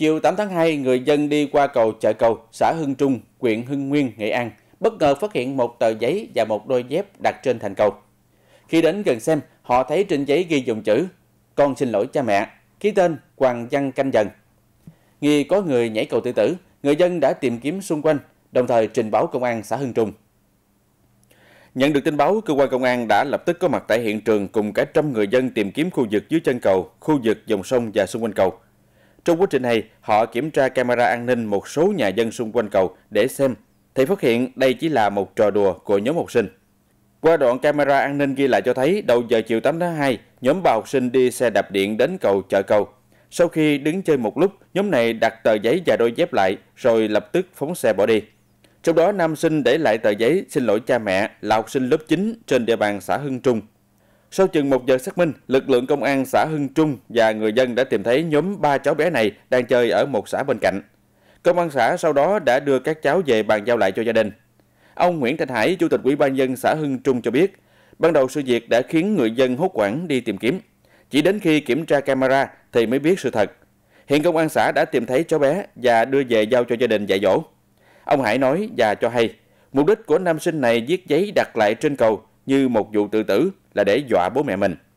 Chiều 8 tháng 2, người dân đi qua cầu chợ cầu, xã Hưng Trung, huyện Hưng Nguyên, Nghệ An, bất ngờ phát hiện một tờ giấy và một đôi dép đặt trên thành cầu. Khi đến gần xem, họ thấy trên giấy ghi dòng chữ Con xin lỗi cha mẹ, ký tên Hoàng Văn Canh Dần. Nghi có người nhảy cầu tự tử, người dân đã tìm kiếm xung quanh, đồng thời trình báo công an xã Hưng Trung. Nhận được tin báo, cơ quan công an đã lập tức có mặt tại hiện trường cùng cả trăm người dân tìm kiếm khu vực dưới chân cầu, khu vực dòng sông và xung quanh cầu. Trong quá trình này, họ kiểm tra camera an ninh một số nhà dân xung quanh cầu để xem, thì phát hiện đây chỉ là một trò đùa của nhóm học sinh. Qua đoạn camera an ninh ghi lại cho thấy đầu giờ chiều 8 tháng 2, nhóm ba học sinh đi xe đạp điện đến cầu chợ cầu. Sau khi đứng chơi một lúc, nhóm này đặt tờ giấy và đôi dép lại rồi lập tức phóng xe bỏ đi. Trong đó nam sinh để lại tờ giấy xin lỗi cha mẹ là học sinh lớp 9 trên địa bàn xã Hưng Trung, sau chừng một giờ xác minh, lực lượng công an xã Hưng Trung và người dân đã tìm thấy nhóm ba cháu bé này đang chơi ở một xã bên cạnh. Công an xã sau đó đã đưa các cháu về bàn giao lại cho gia đình. Ông Nguyễn Thanh Hải, Chủ tịch Ủy ban dân xã Hưng Trung cho biết, ban đầu sự việc đã khiến người dân hốt hoảng đi tìm kiếm. Chỉ đến khi kiểm tra camera thì mới biết sự thật. Hiện công an xã đã tìm thấy cháu bé và đưa về giao cho gia đình dạy dỗ. Ông Hải nói và cho hay, mục đích của nam sinh này viết giấy đặt lại trên cầu như một vụ tự tử là để dọa bố mẹ mình